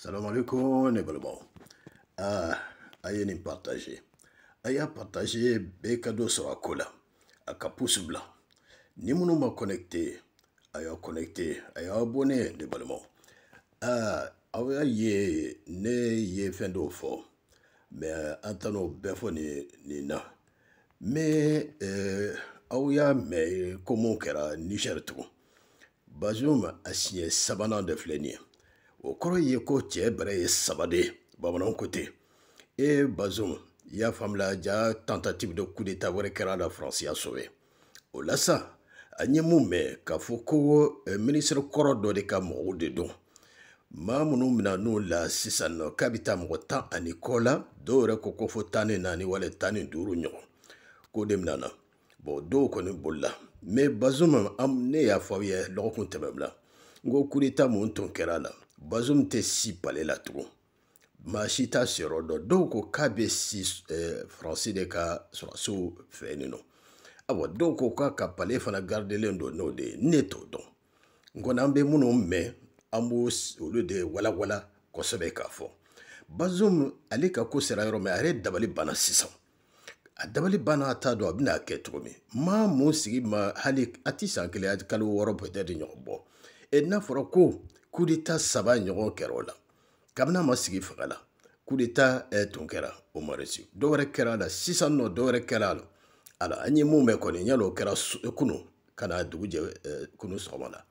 Salam alaikum, nebalomo. Ah, aye ni partager. Aye partager be cadeau sur akola. Aka blanc. Ni mounou ma connecté. Aye connecté. Aye abonné, nebalomo. Ah, awa ye ne ye fin Mais an tan'o ni na Mais, euh, aw y'a mɛn kera, ni de Flénier. o kɔrɔ ye ko cɛɛ bɛrɛ ye saba de bamananw ko ten e bazum i y'a faamula ja tentative de coup d'état wɛrɛ kɛra la faransi y'a sɔbɛ o la sa an ye mun mɛn k'a fɔ ko minisiri kɔrɔ dɔ de ka mɔgɔw de don maa minnu bena n'u la sisan nɔ k'a bi taa mɔgɔ tan ani kɔ la dɔw yɛrɛ ko ko fɔ tan ni naani wale tan ni duuru ɲɔgɔn ko de bena na bɔn dɔw kɔni bolila mɛ bazuma ne y'a fɔ aw ye lɔgɔkun tɛmɛbila n ko kudeta mun tun kɛra la Bazoum tɛ si pale la tugun maa si t'a siyɔrɔ dɔn dɔw eh, ko k'a bɛ si faransi de ka sɔrɔdasiw fɛ yen nɔ awɔ dɔw ko k'a ka pale fana garidelen don n'o de ye ne t'o dɔn n kɔni an bɛ minnu mɛn an b'o olu de walawala kosɛbɛ k'a fɔ Bazoum ale ka ko sera yɔrɔ min a yɛrɛ dabali banna sisan a dabali banna a t'a dɔn a bɛn'a kɛ cogo min maa mun sigi ma hali a ti san kelen kalo wɔɔrɔ peut-être ɲɔgɔn bɔ e n'a fɔra ko kudeta saba ɲɔgɔn kɛra o la kabini a ma sigi fanga la kudeta ɛ eh, tun kɛra o ma resi dɔ wɛrɛ kɛra a la sisan nɔ dɔ wɛrɛ kɛra a la ala an ye mun mɛn kɔni yala o kɛra eh, kunu ka na dugu jɛ ɛ eh, kunu sɔgɔma la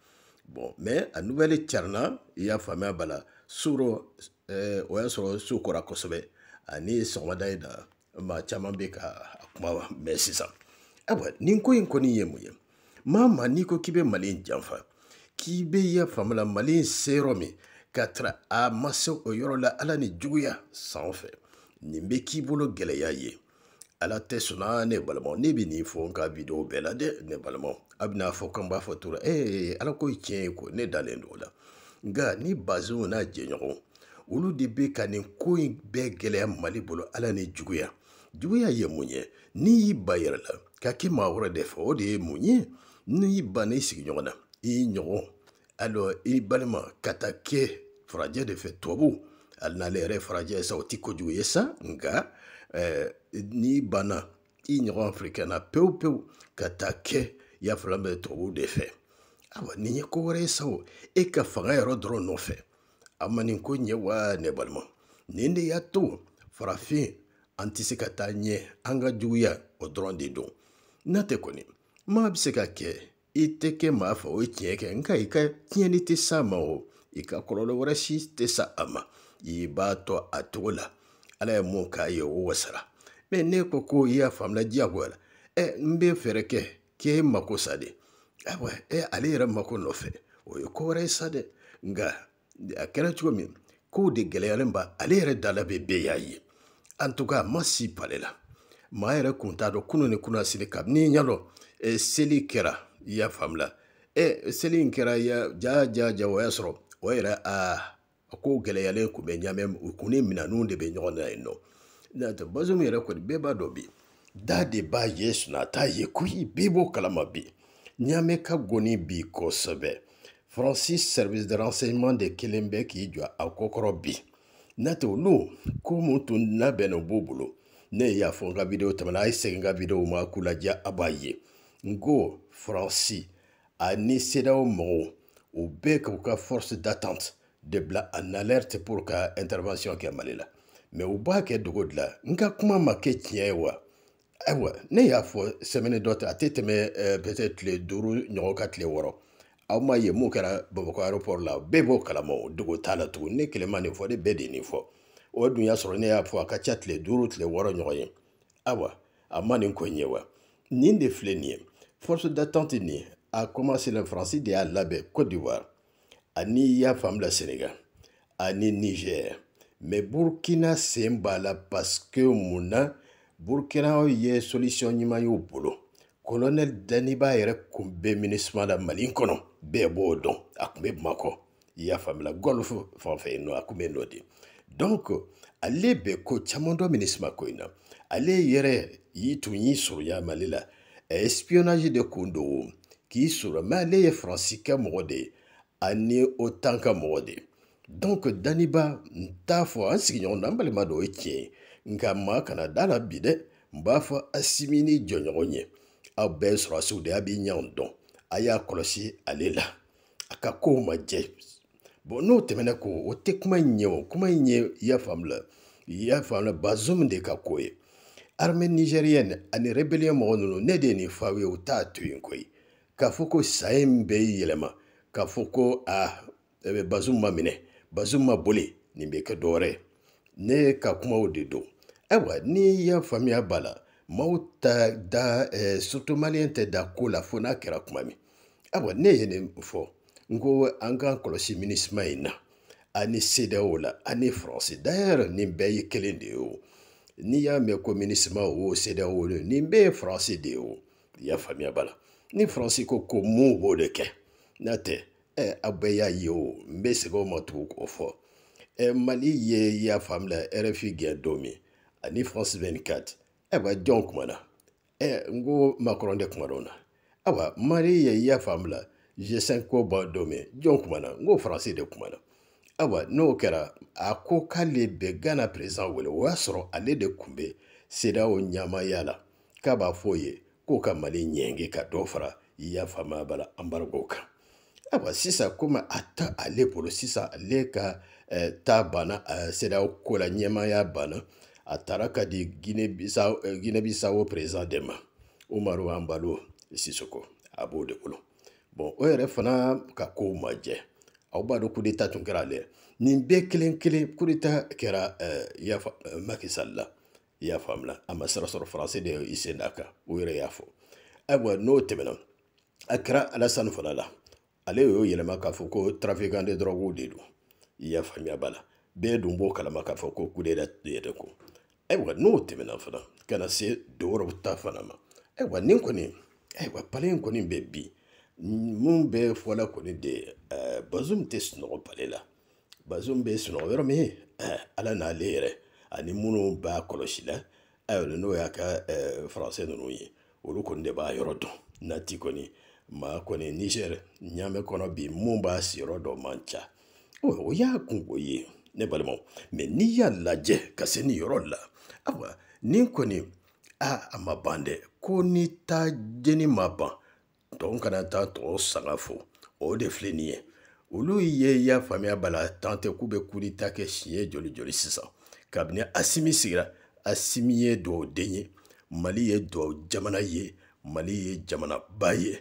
bon mɛ a nouvelle carina i y'a faamuya b'a la surɔ ɛ o y'a sɔrɔ so kɔrɔ kosɛbɛ ani sɔgɔmada in na maa caman bɛ ka a kuma mɛn sisan ayiwa nin ko in kɔni ye mun ye maa maa n'i ko k'i bɛ mali in janfa k'i bɛ ya faamu la mali in se yɔrɔ min ka tira a ma se o yɔrɔ la ala ni juguya san fɛ nin bɛ k'i bolo gɛlɛya ye ala tɛ sɔnna ne balimaw ne bɛ nin fɔ n ka bidɔw bɛɛ la dɛ ne balimaw a bɛ n'a fɔ kan b'a fɔ tora ee ala ko ye tiɲɛ ye ko ne dalen don o la nka ni bazenw n'a jɛɲɔgɔnw olu de bɛ ka nin ko in bɛɛ gɛlɛya mali bolo ala ni juguya juguya ye mun ye n'i y'i ba yɛrɛ la ka kɛ maa wɛrɛ de fɛ o de ye mun ye n'i y'i ba n'i sigiɲɔgɔn na i ɲɔgɔn alɔ i balima ka taa kɛ farajɛ de fɛ tubabu hali n'ale yɛrɛ farajɛ sa o ti kojugu ye sa nka eh, n'i banna i ɲɔgɔn afirikɛn na pewu pewu ka taa kɛ i y'a fila bɛ tubabuw de fɛ awa nin ye ko wɛrɛ ye sa o e ka fanga yɔrɔ dɔrɔn nɔfɛ a ma nin ko ɲɛ wa ne balima nin de y'a to farafin an tɛ se ka taa ɲɛ an ka juguya o dɔrɔn de don n'a tɛ kɔni maa bɛ se ka kɛ i tɛ kɛ maa fɛ o ye tiɲɛ kɛ nka i ka tiɲɛni tɛ s'a ma o i ka kɔlɔlɔ wɛrɛ si tɛ sa a ma i b'a tɔ a cogo la ala ye mun k'a ye o wasara mɛ ne ko ko i y'a faamuya diyagoya la ɛ n bɛ fɛɛrɛ kɛ k'e mako sa de ayiwa ɛ ale yɛrɛ mako nɔfɛ o ye ko wɛrɛ ye sa dɛ nka a kɛra cogo min kow de gɛlɛyalen ba ale yɛrɛ dala bɛ bɛɛ y'a ye an tuka a ma si pale la maa yɛrɛ kun t'a dɔn kunu ni kunu a siri kabini ɲɛdɔn seli kɛra i y'a faamula e seli in kɛra ya ja ja ja o y'a sɔrɔ o yɛrɛ a ko gɛlɛyalen kun bɛ ɲamɛ u kun ni minɛnnu de bɛ ɲɔgɔn na yen nɔ n'o tɛ bazum yɛrɛ kɔni bɛɛ b'a dɔn bi da de b'a ye sinɔ a t'a ye ko i bɛɛ b'o kalama bi ɲamɛ ka goni bi kosɛbɛ faransi service de renseignement de kelen bɛ k'i jɔ a ko kɔrɔ bi n'o tɛ olu ko mun tun labɛnnen b'u bolo ne y'a fɔ n ka videwo tɛmɛna a ye segin n ka videwo ma k'u lajɛ a b'a ye Ngo Franci ani CEDEAO mɔgɔw u force d'attente de bla en alerte pour ka intervention kɛ malila. mais ou b'a kɛ de la nga kuma ma kɛ ne y'a fo semaine dɔ tɛ a tete me peut-être le duuru n'y ka woro. wɔɔrɔ ye moukara kɛra Bamakɔ aéroport la bevo kalamo, kalama o dogo ne kelen ma nin de ni fo. o dun y'a ne y'a fo a ka ca le duuru tile n'y a wa de force d'attente nin a kɔmaselen faransi de y'a labɛn cote d'ivoire ani y'a faamu la senegal ani niger mɛ burukina sen b'a la paske mun na burukinaw ye solisiyɔn ɲuman y'u bolo kolonɛl daniba yɛrɛ kun bɛ minisima la mali kɔnɔ bɛɛ b'o dɔn a kun bɛ bamakɔ i y'a faamula gɔlf fan fɛ nɔ a kun bɛ nɔ de donk ale bɛ ko caaman dɔ minisima ko in na ale yɛrɛ y'i tun y'i surunya mali la Eh, espionnage de kun don k'i sɔrɔ mɛ ale ye faransi kɛ mɔgɔ de ye ani o tan ka mɔgɔ de donc daniba n t'a fɔ an sigiɲɔgɔn na n balima dɔ o ye tiɲɛ ye nka maa kana da la bi dɛ n b'a fɔ asimi ni jɔnɲɔgɔn ye aw bɛɛ ye sɔrɔsiw de ye a b'i ɲɛw dɔn a y'a kɔlɔsi ale la a ka kow ma jɛ bon n'o tɛmɛnɛ ko o tɛ kuma in ɲɛ o kuma in ɲɛ i y'a faamu la i y'a faamu la bazum de ka ko ye armée nigérienne ani rébellion mɔgɔ ninnu ne de ye nin fɔ aw ye u t'a to yen koyi k'a fɔ ko sa in bɛɛ y'i yɛlɛma k'a fɔ ko aa bazu ma minɛ bazu ma boli nin bɛ kɛ dɔwɛrɛ ye ne ka kumaw de don ayiwa ni y'a faamuya b'a la maaw ta da eh, surtout maliyɛn tɛ da ko la fo n'a kɛra kuma min ayiwa ne ye nin fɔ n ko an k'an kɔlɔsi minisima in na ani sedaw la ani faransi d'ailleurs nin bɛɛ ye kelen de ye o. n'i y'a mɛn ko minisima o CEDEAO o nin bɛɛ ye Faransi de ye o i y'a faamuya bala ni Faransi ko ko mun b'o de kɛ n'a tɛ ɛ aw bɛɛ y'a ye o n bɛ segin o ma tugu k'o fɔ ɛ Mali ye i y'a faamuya la RFI gɛn don min ani France ɛ ba jɔn kumana ɛ n ko Macron de kumana o na ayiwa Mali ye i y'a faamuya la G5 ko ban don min jɔn kumana n ko Faransi de kumana ayiwa n'o kɛra a ko k'ale bɛ gana perezan wele o y'a sɔrɔ ale de tun bɛ sedaw ɲamaya la k'a b'a fɔ o ye k'o ka mali ɲɛnge ka dɔ fara i y'a faamaya b'a la anbarigow kan ayiwa sisan komi a ta ale bolo sisan ale ka eh, ta banna eh, sedaw ko la ɲɛmaya banna a taara ka di ginebisa eh, ginebisao perezan de ma umaru anbalo sisoko a b'o de bolo bɔn o yɛrɛ fana ka kow ma jɛ aw b'a dɔn kudeta tun kɛra ale nin bɛɛ kelen kelen kudeta kɛra uh, makisal la i y'a faamula a ma sira sɔrɔ faransi de i sen d'a kan o yɛrɛ y'a fɔ ayiwa n'o tɛmɛna a kɛra alasani fana la ale y'o yɛlɛma k'a fɔ ko trafikan de dɔrɔguw de don i y'a faamuya b'a la bɛɛ dun b'o kalama k'a fɔ ko kudeta yɛrɛ ko ayiwa n'o tɛmɛna fana ka na se dɔwɛrɛw ta fana ma ayiwa nin kɔni ayiwa pale in kɔni bɛ bin min bɛ fɔla kɔni de eh, bazum tɛ sunɔgɔ pale la bazum bɛ sunɔgɔ yɔrɔ min eh, ala n'ale yɛrɛ ani minnu b'a kɔlɔsi la ayiwa n'o y'a ka eh, faransɛ ninnu ye olu kɔni de b'a yɔrɔ dɔn nati kɔni maa kɔni nizɛri ɲaamɛ kɔnɔ bi mun b'a siyɔrɔ dɔ man ca o y'a kungo ye ne balimaw mɛ n'i y'a lajɛ ka se nin yɔrɔ la ayiwa nin kɔni a a ma ban dɛ ko ni taa jeni ma ban tɔw kana taa tɔw sanga fo o de filɛ nin ye olu ye i y'a faamuya bala tante k'u bɛ kudita kɛ siɲɛ joli joli sisan kabini asimi sigira asimi ye duwawuden ye mali ye duwawu jamana ye mali ye jamanaba ye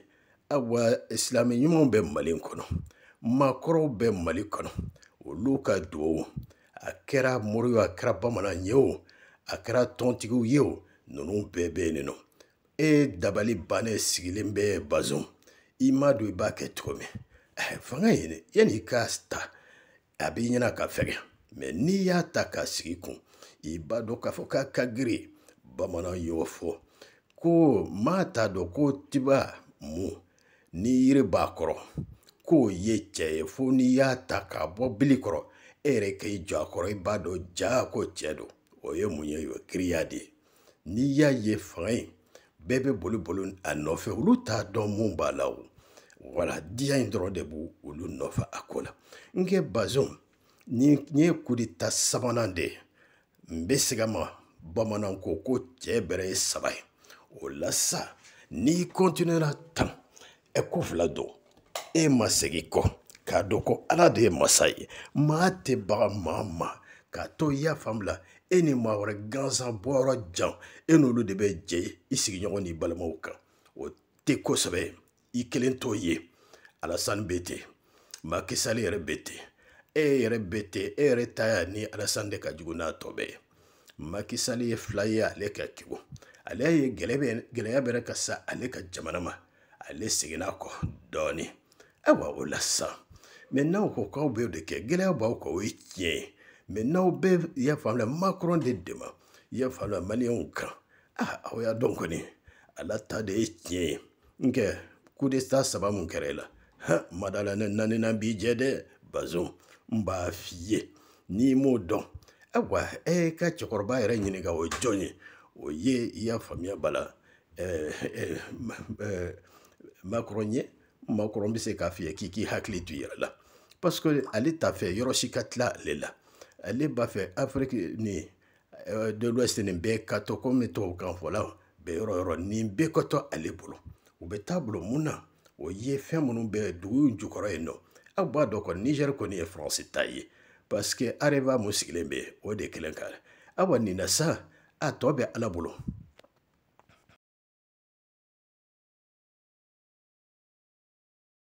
awa silamɛ ɲumanw bɛ mali kɔnɔ maakɔrɔw bɛ mali kɔnɔ olu ka duwawu a kɛra mori a kɛra bamanan ye o a kɛra tɔntigiw ye o ninnu bɛɛ bɛ yen nin nɔ e dabali bannen sigilen bɛ bazon i m'a don i b'a kɛ cogo min fanga ye yanni i k'a ta a b'i ɲɛna ka fɛgɛ mɛ n'i y'a ta k'a sigi kun i b'a dɔn k'a fɔ k'a ka giri bamananw y'o fɔ ko maa t'a dɔn ko tiba mu ni yiri b'a kɔrɔ k'o ye cɛ ye fo n'i y'a ta k'a bɔ bili kɔrɔ e yɛrɛ k'i jɔ a kɔrɔ i b'a dɔn jaa ko cɛ don o ye mun ye o ye kiriya de ye n'i y'a ye fanga in bɛɛ bɛ boli boli a nɔfɛ olu t'a dɔn mun b'a la o wala diya in dɔrɔn de b'u olu nɔfɛ a ko la nkɛ bazɛnw ni n ye kudita sabanan de ye n bɛ siga ma bamanan ko ko cɛ bɛrɛ ye saba ye o la sa n'i kɔntiniyera tan ɛko fila don e ma segin kɔ k'a dɔn ko ala de ye masa ye maa tɛ baga maa ma k'a to i y'a faamu la e ni maa wɛrɛ gansan bɔyɔrɔ jan e n'olu de bɛ jɛ i sigiɲɔgɔn n'i balimaw kan o tɛ kosɛbɛ i kelen t'o ye alasani bɛ ten makisali yɛrɛ bɛ ten e yɛrɛ bɛ ten e yɛrɛ ta y'a ni alasani de ka jugu n'a tɔ bɛɛ ye makisali ye fila ye ale ka kego ale ye gɛlɛya bɛrɛ ka sa ale ka jamana ma ale seginna kɔ dɔɔni ayiwa o la sisan mɛ n'aw ko k'aw bɛ o de kɛ gɛlɛya b'aw kan o ye tiɲɛ ye mɛ n'aw bɛɛ y'a faamuya makɔrɔn de dɛmɛ i y'a faamuya maliyɛnw kan ah aw y'a dɔn kɔni ala ta de ye tiɲɛ ye nkɛ kudeta saba mun kɛra e la han madala ne naaninan b'i jɛ dɛ bazon n b'a f'i ye n'i m'o dɔn ayiwa e ka cɛkɔrɔba yɛrɛ ɲininka o ye jɔn ye o ye i y'a faamuya bala ɛɛ ɛɛ ɛɛ makɔrɔn ye makɔrɔn bɛ se k'a f'i ye k'i k'i hakili to i yɛrɛ la parce que ale t'a fɛ yɔrɔ si ka tila ale la. ale b'a fɛ afiriki nin euh, dɔwɛsi nin bɛɛ ka tɔ komi tubabukan fɔla bɛɛ yɔrɔ yɔrɔ nin bɛɛ ka tɔ ale bolo u bɛ taa bolo mun na o ye fɛn minnu bɛ dugu jukɔrɔ yen nɔ aw b'a dɔn kɔni nizɛri kɔni ye faransi ta ye paseke areva mun sigilen bɛ o de kelen kan aw nin na sa a tɔ bɛ ala bolo